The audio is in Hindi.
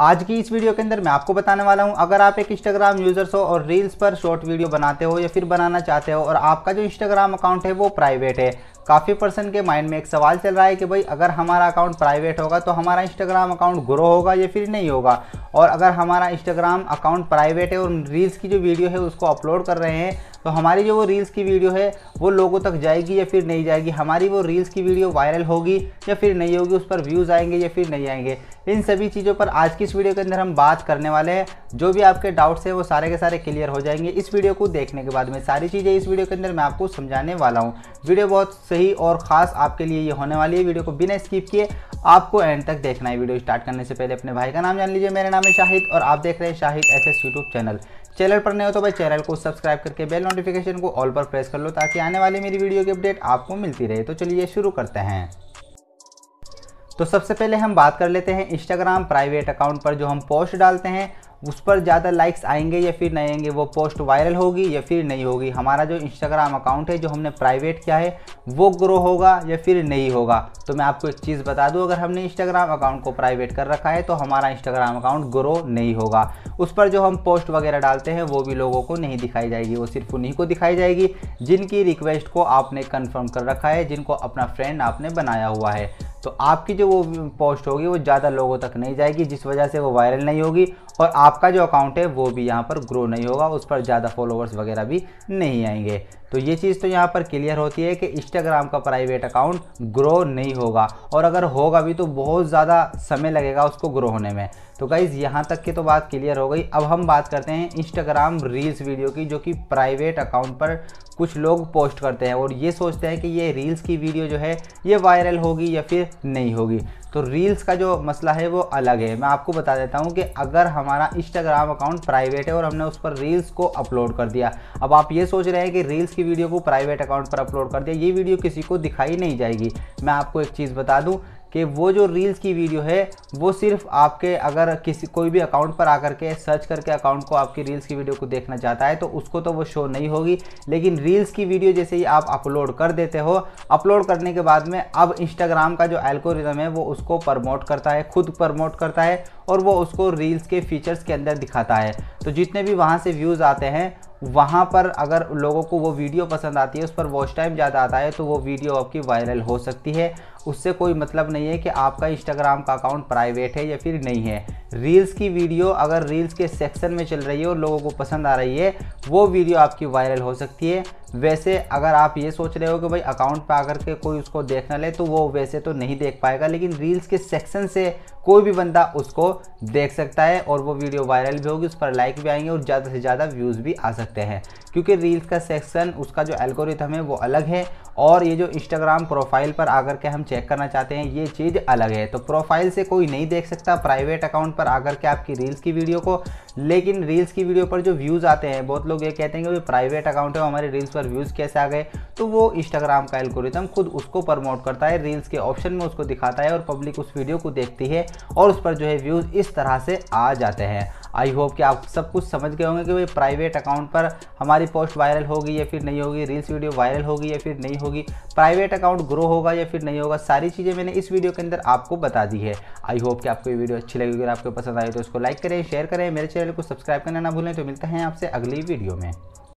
आज की इस वीडियो के अंदर मैं आपको बताने वाला हूं अगर आप एक इंस्टाग्राम यूजर्स हो और रील्स पर शॉर्ट वीडियो बनाते हो या फिर बनाना चाहते हो और आपका जो इंस्टाग्राम अकाउंट है वो प्राइवेट है काफ़ी पर्सन के माइंड में एक सवाल चल रहा है कि भाई अगर हमारा अकाउंट प्राइवेट होगा तो हमारा इंस्टाग्राम अकाउंट ग्रो होगा या फिर नहीं होगा और अगर हमारा इंस्टाग्राम अकाउंट प्राइवेट है और रील्स की जो वीडियो है उसको अपलोड कर रहे हैं तो हमारी जो वो रील्स की वीडियो है वो लोगों तक जाएगी या फिर नहीं जाएगी हमारी वो रील्स की वीडियो वायरल होगी या फिर नहीं होगी उस पर व्यूज़ आएंगे या फिर नहीं आएंगे इन सभी चीज़ों पर आज की इस वीडियो के अंदर हम बात करने वाले हैं जो भी आपके डाउट्स हैं वो सारे के सारे क्लियर हो जाएंगे इस वीडियो को देखने के बाद में सारी चीज़ें इस वीडियो के अंदर मैं आपको समझाने वाला हूँ वीडियो बहुत सही और ख़ास आपके लिए ये होने वाली है वीडियो को बिना स्किप किए आपको एंड तक देखना है वीडियो स्टार्ट करने से पहले अपने भाई का नाम जान लीजिए मेरा नाम है शाहिद और आप देख रहे हैं Shahid's YouTube channel channel पर नए हो तो भाई चैनल को सब्सक्राइब करके बेल नोटिफिकेशन को ऑल पर प्रेस कर लो ताकि आने वाली मेरी वीडियो की अपडेट आपको मिलती रहे तो चलिए शुरू करते हैं तो सबसे पहले हम बात कर लेते हैं इंस्टाग्राम प्राइवेट अकाउंट पर जो हम पोस्ट डालते हैं उस पर ज़्यादा लाइक्स आएंगे या फिर नहीं आएंगे वो पोस्ट वायरल होगी या फिर नहीं होगी हमारा जो इंस्टाग्राम अकाउंट है जो हमने प्राइवेट किया है वो ग्रो होगा या फिर नहीं होगा तो मैं आपको एक चीज़ बता दूँ अगर हमने इंस्टाग्राम अकाउंट को प्राइवेट कर रखा है तो हमारा इंस्टाग्राम अकाउंट ग्रो नहीं होगा उस पर जो हम पोस्ट वगैरह डालते हैं वो भी लोगों को नहीं दिखाई जाएगी वो सिर्फ उन्हीं को दिखाई जाएगी जिनकी रिक्वेस्ट को आपने कन्फर्म कर रखा है जिनको अपना फ्रेंड आपने बनाया हुआ है तो आपकी जो वो पोस्ट होगी वो ज़्यादा लोगों तक नहीं जाएगी जिस वजह से वो वायरल नहीं होगी और आपका जो अकाउंट है वो भी यहाँ पर ग्रो नहीं होगा उस पर ज़्यादा फॉलोवर्स वगैरह भी नहीं आएंगे तो ये चीज़ तो यहाँ पर क्लियर होती है कि इंस्टाग्राम का प्राइवेट अकाउंट ग्रो नहीं होगा और अगर होगा भी तो बहुत ज़्यादा समय लगेगा उसको ग्रो होने में तो गाइज़ यहाँ तक की तो बात क्लियर हो गई अब हम बात करते हैं इंस्टाग्राम रील्स वीडियो की जो कि प्राइवेट अकाउंट पर कुछ लोग पोस्ट करते हैं और ये सोचते हैं कि ये रील्स की वीडियो जो है ये वायरल होगी या फिर नहीं होगी तो रील्स का जो मसला है वो अलग है मैं आपको बता देता हूँ कि अगर हमारा इंस्टाग्राम अकाउंट प्राइवेट है और हमने उस पर रील्स को अपलोड कर दिया अब आप ये सोच रहे हैं कि रील्स की वीडियो को प्राइवेट अकाउंट पर अपलोड कर दिया ये वीडियो किसी को दिखाई नहीं जाएगी मैं आपको एक चीज़ बता दूँ कि वो जो रील्स की वीडियो है वो सिर्फ आपके अगर किसी कोई भी अकाउंट पर आकर के सर्च करके अकाउंट को आपकी रील्स की वीडियो को देखना चाहता है तो उसको तो वो शो नहीं होगी लेकिन रील्स की वीडियो जैसे ही आप अपलोड कर देते हो अपलोड करने के बाद में अब इंस्टाग्राम का जो एल्गोरिदम है वो उसको प्रमोट करता है खुद प्रमोट करता है और वो उसको रील्स के फीचर्स के अंदर दिखाता है तो जितने भी वहाँ से व्यूज़ आते हैं वहाँ पर अगर लोगों को वो वीडियो पसंद आती है उस पर वॉच टाइम ज़्यादा आता है तो वो वीडियो आपकी वायरल हो सकती है उससे कोई मतलब नहीं है कि आपका इंस्टाग्राम का अकाउंट प्राइवेट है या फिर नहीं है रील्स की वीडियो अगर रील्स के सेक्शन में चल रही है और लोगों को पसंद आ रही है वो वीडियो आपकी वायरल हो सकती है वैसे अगर आप ये सोच रहे हो कि भाई अकाउंट पे आकर के कोई उसको देखना ले तो वो वैसे तो नहीं देख पाएगा लेकिन रील्स के सेक्शन से कोई भी बंदा उसको देख सकता है और वो वीडियो वायरल भी होगी उस पर लाइक भी आएंगे और ज़्यादा से ज़्यादा व्यूज़ भी आ सकते हैं क्योंकि रील्स का सेक्शन उसका जो एल्गोरिथम है वो अलग है और ये जो इंस्टाग्राम प्रोफाइल पर आकर के हम चेक करना चाहते हैं ये चीज़ अलग है तो प्रोफाइल से कोई नहीं देख सकता प्राइवेट अकाउंट पर आकर के आपकी रील्स की वीडियो को लेकिन रील्स की वीडियो पर जो व्यूज़ आते हैं बहुत लोग ये कहते हैं कि प्राइवेट अकाउंट है हमारे रील्स पर व्यूज़ कैसे आ गए तो वो इंस्टाग्राम का एल्गोरिथम खुद उसको प्रमोट करता है रील्स के ऑप्शन में उसको दिखाता है और पब्लिक उस वीडियो को देखती है और उस पर जो है व्यूज़ इस तरह से आ जाते हैं आई होप कि आप सब कुछ समझ गए होंगे कि भाई प्राइवेट अकाउंट पर हमारी पोस्ट वायरल होगी या फिर नहीं होगी रील्स वीडियो वायरल होगी या फिर नहीं होगी प्राइवेट अकाउंट ग्रो होगा या फिर नहीं होगा सारी चीज़ें मैंने इस वीडियो के अंदर आपको बता दी है आई होप कि आपको ये वीडियो अच्छी लगी अगर आपको पसंद आए तो इसको लाइक करें शेयर करें मेरे चैनल को सब्सक्राइब करना ना भूलें तो मिलते हैं आपसे अगली वीडियो में